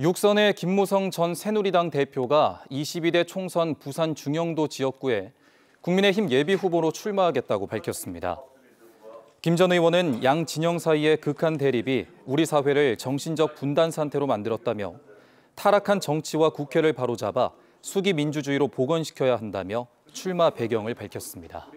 육선의 김무성 전 새누리당 대표가 22대 총선 부산 중영도 지역구에 국민의힘 예비 후보로 출마하겠다고 밝혔습니다. 김 전 의원은 양 진영 사이의 극한 대립이 우리 사회를 정신적 분단 상태로 만들었다며 타락한 정치와 국회를 바로잡아 수기 민주주의로 복원시켜야 한다며 출마 배경을 밝혔습니다.